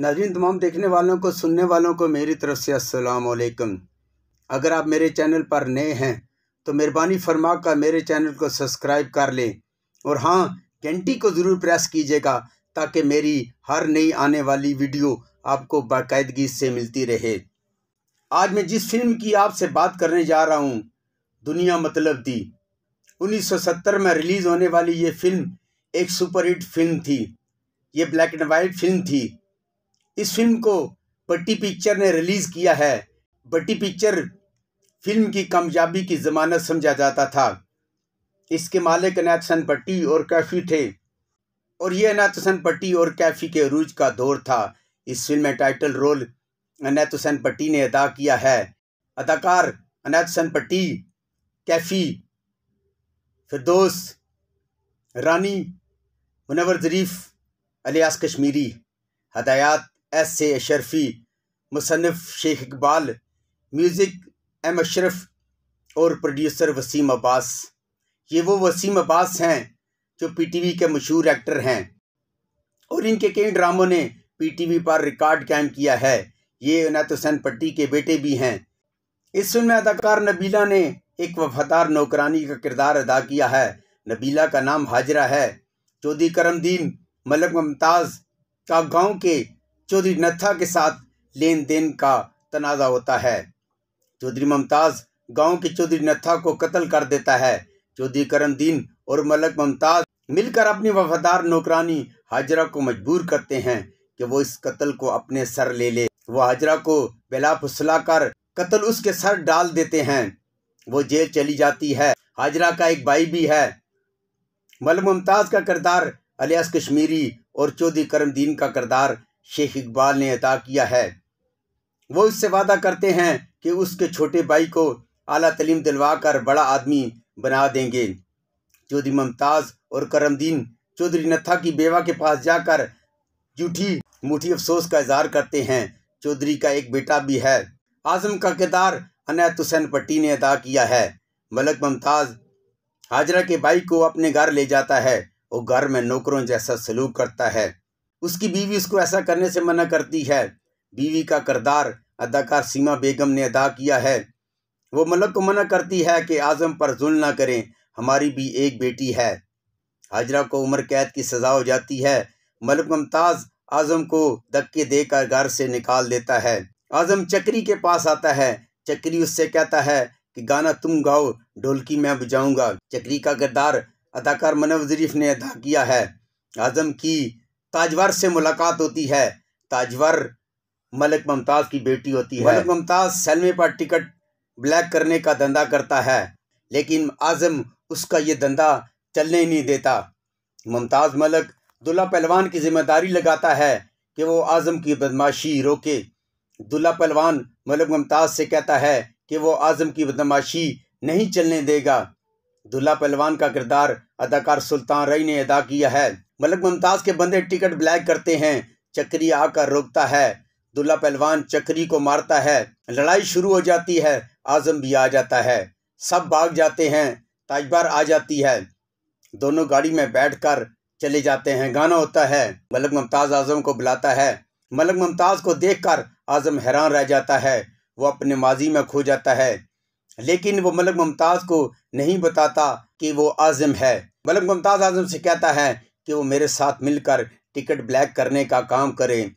नाजीन तमाम देखने वालों को सुनने वालों को मेरी तरफ से असलकम अगर आप मेरे चैनल पर नए हैं तो मेहरबानी फरमा कर मेरे चैनल को सब्सक्राइब कर लें और हाँ घंटी को ज़रूर प्रेस कीजिएगा ताकि मेरी हर नई आने वाली वीडियो आपको बाकायदगी से मिलती रहे आज मैं जिस फिल्म की आपसे बात करने जा रहा हूँ दुनिया मतलब दी 1970 में रिलीज़ होने वाली ये फ़िल्म एक सुपरहिट फिल्म थी ये ब्लैक एंड वाइट फिल्म थी इस फिल्म को बट्टी पिक्चर ने रिलीज़ किया है बट्टी पिक्चर फिल्म की कामयाबी की जमानत समझा जाता था इसके मालिक अनाथ सन पट्टी और कैफी थे और ये अनाथ सन पट्टी और कैफी के अरूज का दौर था इस फिल्म में टाइटल रोल अनाथ सन पट्टी ने अदा किया है अदाकार अनाथ सन पट्टी Kaifi Firdous Rani Munawar Zareef alias Kashmiri Hidayat S A Ashrafi मुसनफ़ शेख इकबाल म्यूज़िक एम अशरफ और प्रोड्यूसर वसीम अब्बास ये वो वसीम अब्बास हैं जो पीटीवी के मशहूर एक्टर हैं और इनके कई ड्रामों ने पीटीवी पर रिकॉर्ड कायम किया है ये अनैत हुसैन पट्टी के बेटे भी हैं इस फिल्म में अदाकार नबीला ने एक वफादार नौकरानी का किरदार अदा किया है नबीला का नाम हाजरा है चौधरी करमदीन मलक मुमताज़ का गांव के चौधरी नत्था के साथ लेन देन का तनाज़ा होता है चौधरी मुमताज़ गांव की चौधरी नत्था को कत्ल कर देता है चौधरी करमदीन और मलक मुमताज़ मिलकर अपनी वफादार नौकरानी हाजरा को मजबूर करते हैं कि वो इस कत्ल को अपने सर ले ले वह हाजरा को बेला फुसला कर कत्ल उसके सर डाल देते हैं वो जेल चली जाती है हाजरा का एक भाई भी है मल मुमताज़ का किरदार अलियास कश्मीरी और चौधरी करमदीन का किरदार शेख इकबाल ने अदा किया है वो इससे वादा करते हैं कि उसके छोटे भाई को आला तलीम दिलवा कर बड़ा आदमी बना देंगे चौधरी मुमताज़ और करमदीन चौधरी नत्था की बेवा के पास जाकर जूठी मुठी अफसोस का इजहार करते हैं चौधरी का एक बेटा भी है आजम का किरदार अनायत हुसैन पट्टी ने अदा किया है मलक मुमताज़ हाजरा के भाई को अपने घर ले जाता है और घर में नौकरों जैसा सलूक करता है उसकी बीवी उसको ऐसा करने से मना करती है बीवी का करदार अदाकार सीमा बेगम ने अदा किया है वो मलक को मना करती है कि आज़म पर जुल ना करें हमारी भी एक बेटी है हाजरा को उम्र कैद की सज़ा हो जाती है मलक मुमताज़ आज़म को धक्के देकर घर से निकाल देता है आज़म चक्री के पास आता है चक्री उससे कहता है कि गाना तुम गाओ ढोलकी मैं बजाऊंगा चक्री का किरदार अदाकार मनव जरीफ ने अदा किया है आज़म की ताजवर से मुलाकात होती है ताजवर मलिक मुमताज की बेटी होती है मलिक मुमताज सलमे पर टिकट ब्लैक करने का धंधा करता है लेकिन आज़म उसका ये धंधा चलने नहीं देता मुमताज़ मलक दुल्ला पहलवान की जिम्मेदारी लगाता है कि वो आज़म की बदमाशी रोके दुल्ला पहलवान मलिक मुमताज़ से कहता है कि वो आज़म की बदमाशी नहीं चलने देगा दुल्ला पहलवान का किरदार अदाकार सुल्तान रई ने अदा किया है मलक मुमताज़ के बंदे टिकट ब्लैक करते हैं चक्री आकर रोकता है दुल्ला पहलवान चक्री को मारता है लड़ाई शुरू हो जाती है आजम भी आ जाता है सब भाग जाते हैं ताजबार आ जाती है दोनों गाड़ी में बैठकर चले जाते हैं गाना होता है मलक मुमताज़ आजम को बुलाता है मलक मुमताज़ को देखकर आजम हैरान रह जाता है वो अपने माजी में खो जाता है लेकिन वो मलक मुमताज़ को नहीं बताता कि वो आजम है मलक मुमताज़ आजम से कहता है कि वो मेरे साथ मिलकर टिकट ब्लैक करने का काम करें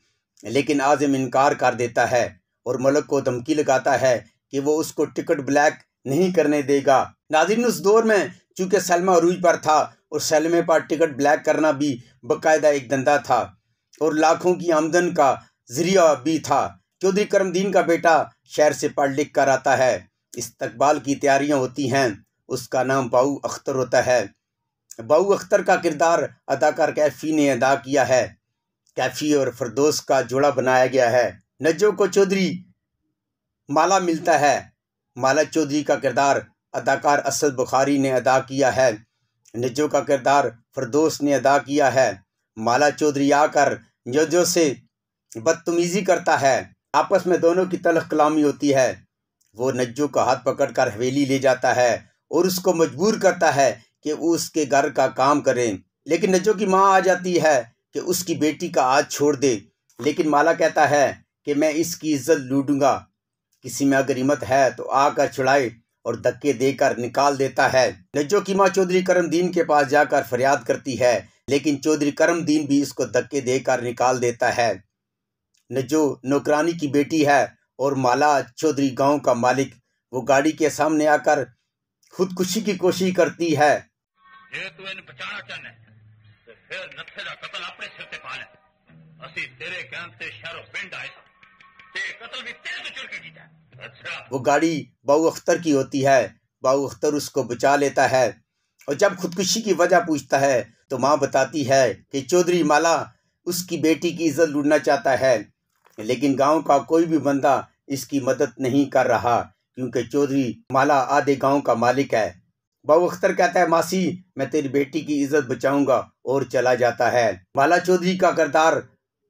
लेकिन आज़म इनकार कर देता है और मलक को धमकी लगाता है कि वो उसको टिकट ब्लैक नहीं करने देगा नाजिन उस दौर में चूंकि सलमा अरूज पर था और सलमे पर टिकट ब्लैक करना भी बाकायदा एक धंधा था और लाखों की आमदन का जरिया भी था चौधरी करमदीन का बेटा शहर से पढ़ लिख कर आता है इस्तबाल की तैयारियाँ होती हैं उसका नाम बाऊ अख्तर होता है बाऊ अख्तर का किरदार अदाकार कैफ़ी ने अदा किया है कैफ़ी और फरदोस का जोड़ा बनाया गया है नज्जो को चौधरी माला मिलता है माला चौधरी का किरदार अदाकार असद बुखारी ने अदा किया है नज्जो का किरदार फरदोस ने अदा किया है माला चौधरी आकर नज्जो से बदतमीज़ी करता है आपस में दोनों की तलख कलामी होती है वो नज्जो का हाथ पकड़कर हवेली ले जाता है और उसको मजबूर करता है कि उसके घर का काम करें लेकिन नजो की माँ आ जाती है कि उसकी बेटी का आज छोड़ दे लेकिन माला कहता है कि मैं इसकी इज्जत लूटूंगा किसी में अगर हिम्मत है तो आकर छुड़ाए और धक्के देकर निकाल देता है नचो की माँ चौधरी करमदीन के पास जाकर फरियाद करती है लेकिन चौधरी करमदीन भी इसको धक्के देकर निकाल देता है नजो नौकरानी की बेटी है और माला चौधरी गांव का मालिक वो गाड़ी के सामने आकर खुदकुशी की कोशिश करती है जे तू इन ਬਚਾਣਾ ਚਾਹਨਾ ਤੇ ਫਿਰ ਨੱਥੇ ਦਾ ਕਤਲ ਆਪਣੇ ਸਿਰ ਤੇ ਪਾ ਲੈ ਅਸੀਂ ਤੇਰੇ ਕਹਿਣ ਤੇ ਸ਼ਹਿਰੋਂ ਪਿੰਡ ਆਏ ਤੇ ਕਤਲ भी तेरे ਤੋਂ ਚੁਰਕੇ ਕੀਤਾ अच्छा वो गाड़ी बाऊ अख्तर की होती है बाऊ अख्तर उसको बचा लेता है और जब खुदकुशी की वजह पूछता है तो माँ बताती है कि चौधरी माला उसकी बेटी की इज्जत लूटना चाहता है लेकिन गांव का कोई भी बंदा इसकी मदद नहीं कर रहा क्योंकि चौधरी माला आधे गांव का मालिक है बाबू अख्तर कहता है मासी मैं तेरी बेटी की इज्जत बचाऊंगा और चला जाता है बाला चौधरी का करदार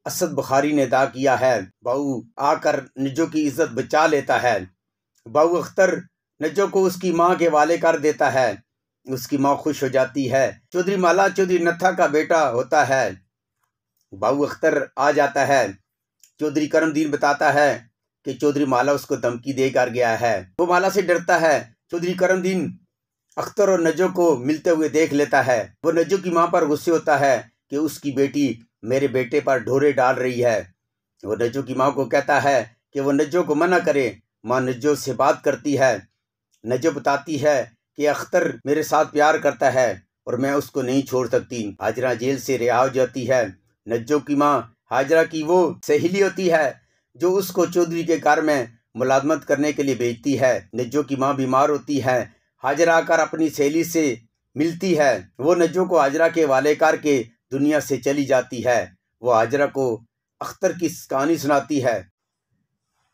असद बुखारी ने अदा किया है बाबू आकर नजो की इज्जत बचा लेता है बाबू अख्तर नजो को उसकी माँ के वाले कर देता है उसकी माँ खुश हो जाती है चौधरी माला चौधरी नथा का बेटा होता है बाबू अख्तर आ जाता है चौधरी करमदीन बताता है कि चौधरी माला उसको धमकी देकर गया है वो माला से डरता है चौधरी करमदीन अख्तर और नजो को मिलते हुए देख लेता है वो नजो की माँ पर गुस्से होता है कि उसकी बेटी मेरे बेटे पर ढोरे डाल रही है वो नजो की माँ को कहता है कि वो नजो को मना करे माँ नजो से बात करती है नजो बताती है कि अख्तर मेरे साथ प्यार करता है और मैं उसको नहीं छोड़ सकती हाजरा जेल से रिहा हो जाती है नज्जो की माँ हाजरा की वो सहेली होती है जो उसको चौधरी के घर में मुलाजमत करने के लिए भेजती है नज्जो की माँ बीमार होती है हाजरा आकर अपनी सहेली से मिलती है वो नजो को हाजरा के वाले कार के दुनिया से चली जाती है वो हाजरा को अख्तर की कहानी सुनाती है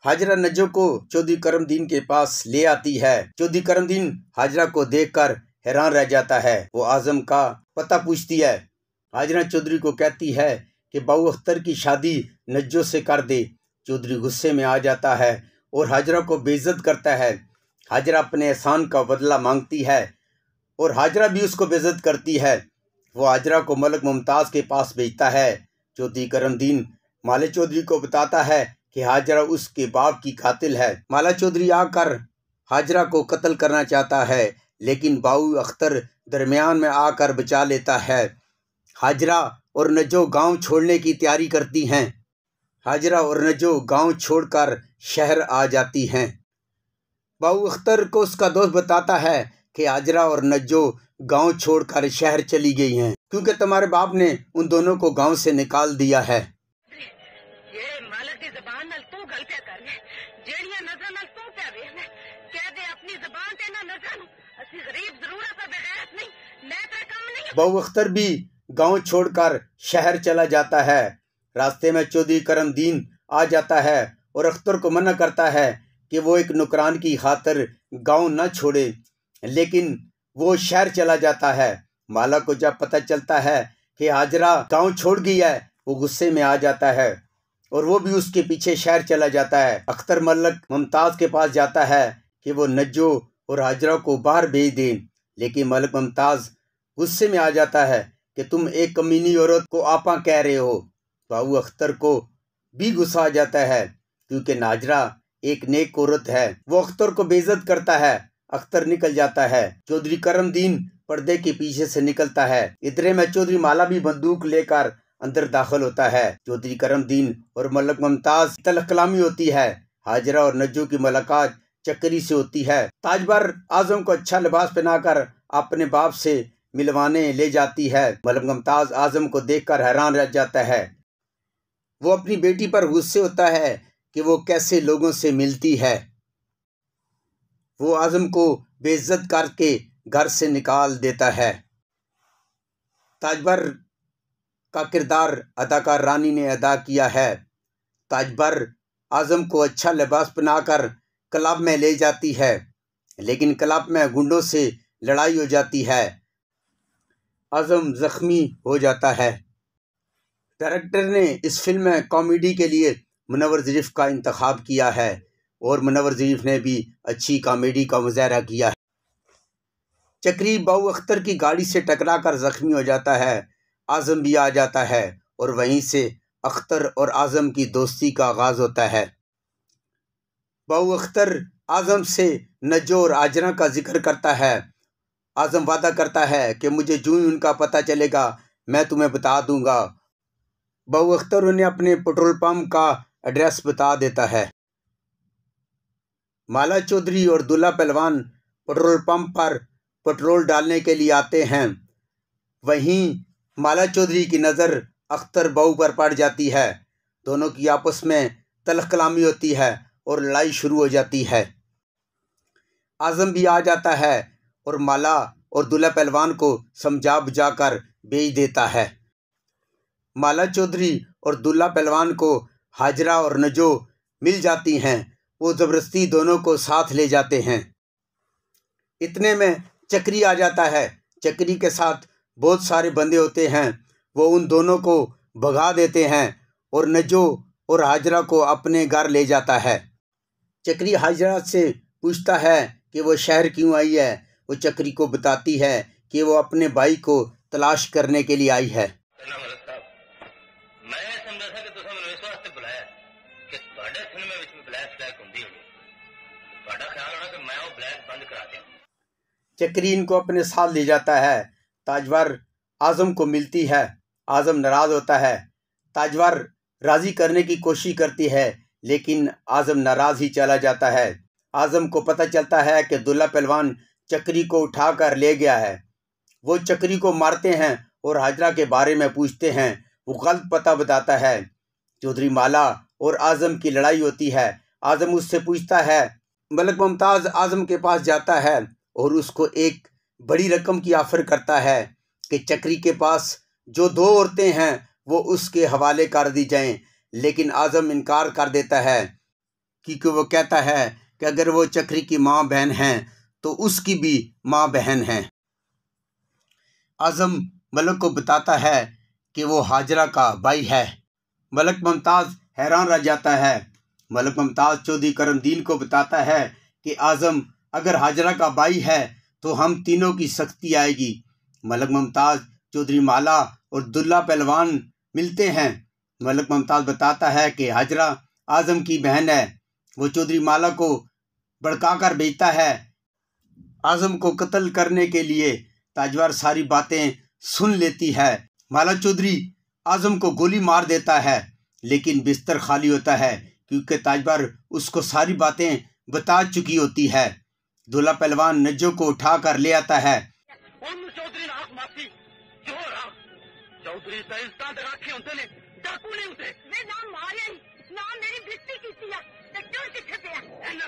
हाजरा नजो को चौधरी करमदीन के पास ले आती है चौधरी करमदीन हाजरा को देखकर हैरान रह जाता है वो आजम का पता पूछती है हाजरा चौधरी को कहती है कि बाऊ अख्तर की शादी नज्जो से कर दे चौधरी गुस्से में आ जाता है और हाजरा को बेइज्जत करता है हाजरा अपने एहसान का बदला मांगती है और हाजरा भी उसको बेजत करती है वो हाजरा को मलक मुमताज़ के पास भेजता है चौधरी करमदीन माले चौधरी को बताता है कि हाजरा उसके बाप की कातिल है माला चौधरी आकर हाजरा को कत्ल करना चाहता है लेकिन बाऊ अख्तर दरमियान में आकर बचा लेता है हाजरा और नजो गांव छोड़ने की तैयारी करती हैं हाजरा और नजो गांव छोड़कर शहर आ जाती हैं बाबू अख्तर को उसका दोस्त बताता है कि आजरा और नज्जो गांव छोड़कर शहर चली गई हैं क्योंकि तुम्हारे बाप ने उन दोनों को गांव से निकाल दिया है बहु अख्तर भी गांव छोड़कर शहर चला जाता है रास्ते में चौधरी करमदीन आ जाता है और अख्तर को मना करता है कि वो एक नुकरान की खातर गांव न छोड़े लेकिन वो शहर चला जाता है माला को जब पता चलता है कि हाजरा गांव छोड़ गई है वो गुस्से में आ जाता है और वो भी उसके पीछे शहर चला जाता है अख्तर मल्लक मुमताज़ के पास जाता है कि वो नज्जो और हाजरा को बाहर भेज दें लेकिन मलक मुमताज़ गुस्से में आ जाता है कि तुम एक कमीनी औरत को आपा कह रहे हो बाबू अख्तर को भी गुस्सा आ जाता है क्योंकि नाजरा एक नेक औरत है वो अख्तर को बेजत करता है अख्तर निकल जाता है चौधरी करम दीन पर्दे के पीछे से निकलता है इतने में चौधरी माला भी बंदूक लेकर अंदर दाखिल होता है चौधरी करम दीन और मलक मुमताज तलकलामी कलामी होती है हाजरा और नज्जू की मुलाकात चक्री से होती है ताजबर आजम को अच्छा लिबास पहनाकर अपने बाप से मिलवाने ले जाती है मलक मुमताज आजम को देखकर हैरान रह जाता है वो अपनी बेटी पर गुस्से होता है कि वो कैसे लोगों से मिलती है वो आज़म को बेइज्जत करके घर से निकाल देता है ताजबर का किरदार अदाकार रानी ने अदा किया है ताजबर आज़म को अच्छा लिबास पहनाकर क्लब में ले जाती है लेकिन क्लब में गुंडों से लड़ाई हो जाती है आज़म ज़ख्मी हो जाता है डायरेक्टर ने इस फिल्म में कॉमेडी के लिए मुनवर ज़रीफ़ का इंतखब किया है और मुनवर ज़रीफ़ ने भी अच्छी कामेडी का मुजाहरा किया है चक्री बाऊ अख्तर की गाड़ी से टकरा कर ज़ख्मी हो जाता है आज़म भी आ जाता है और वहीं से अख्तर और आज़म की दोस्ती का आगाज़ होता है बाऊ अख्तर आज़म से नजो और आजरा का जिक्र करता है आज़म वादा करता है कि मुझे जूँ ही उनका पता चलेगा मैं तुम्हें बता दूंगा बाऊ अख्तर उन्हें अपने पेट्रोल पम्प का एड्रेस बता देता है माला चौधरी और दुल्ला पहलवान पेट्रोल पंप पर पेट्रोल डालने के लिए आते हैं वहीं माला चौधरी की नज़र अख्तर बहू पर पड़ जाती है दोनों की आपस में तलख कलामी होती है और लड़ाई शुरू हो जाती है आज़म भी आ जाता है और माला और दुल्ला पहलवान को समझा बुझा कर बेच देता है माला चौधरी और दुल्ला पहलवान को हाजरा और नजो मिल जाती हैं वो ज़बरदस्ती दोनों को साथ ले जाते हैं इतने में चक्री आ जाता है चक्री के साथ बहुत सारे बंदे होते हैं वो उन दोनों को भगा देते हैं और नजो और हाजरा को अपने घर ले जाता है चक्री हाजरा से पूछता है कि वो शहर क्यों आई है वो चक्री को बताती है कि वो अपने भाई को तलाश करने के लिए आई है चक्रीन को अपने साथ ले जाता है ताजवर आज़म को मिलती है आज़म नाराज़ होता है ताजवर राज़ी करने की कोशिश करती है लेकिन आज़म नाराज़ ही चला जाता है आज़म को पता चलता है कि दुल्ला पहलवान चक्री को उठा कर ले गया है वो चक्री को मारते हैं और हाजरा के बारे में पूछते हैं वो गलत पता बताता है चौधरी माला और आज़म की लड़ाई होती है आज़म उससे पूछता है मलक मुमताज़ आज़म के पास जाता है और उसको एक बड़ी रकम की ऑफ़र करता है कि चक्री के पास जो दो औरतें हैं वो उसके हवाले कर दी जाएं लेकिन आज़म इनकार कर देता है क्योंकि वो कहता है कि अगर वो चक्री की माँ बहन हैं तो उसकी भी माँ बहन है आज़म मलक को बताता है कि वो हाजरा का भाई है मलक मुमताज हैरान रह जाता है मलक मुमताज चौधरी करमदीन को बताता है कि आज़म अगर हाजरा का बाई है तो हम तीनों की सख्ती आएगी मलक मुमताज़ चौधरी माला और दुल्ला पहलवान मिलते हैं मलक मुमताज़ बताता है कि हाजरा आज़म की बहन है वो चौधरी माला को भड़का कर भेजता है आज़म को कत्ल करने के लिए ताजवार सारी बातें सुन लेती है माला चौधरी आज़म को गोली मार देता है लेकिन बिस्तर खाली होता है क्योंकि ताजवार उसको सारी बातें बता चुकी होती है दूल्हा पहलवान नज्जू को उठा कर ले आता है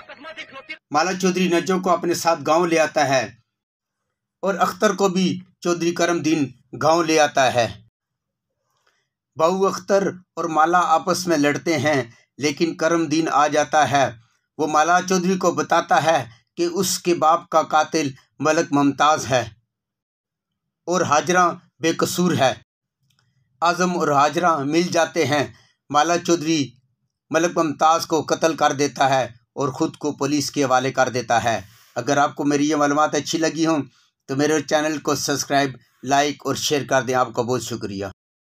तो माला चौधरी नज्जो को अपने साथ गांव ले आता है और अख्तर को भी चौधरी करम दिन गाँव ले आता है बहू अख्तर और माला आपस में लड़ते हैं लेकिन दिन आ जाता है वो माला चौधरी को बताता है कि उसके बाप का कातिल मलक मुमताज़ है और हाजरा बेकसूर है आज़म और हाजरा मिल जाते हैं माला चौधरी मलक मुमताज़ को कत्ल कर देता है और ख़ुद को पुलिस के हवाले कर देता है अगर आपको मेरी ये मालूम अच्छी लगी हो तो मेरे चैनल को सब्सक्राइब लाइक और शेयर कर दें आपका बहुत शुक्रिया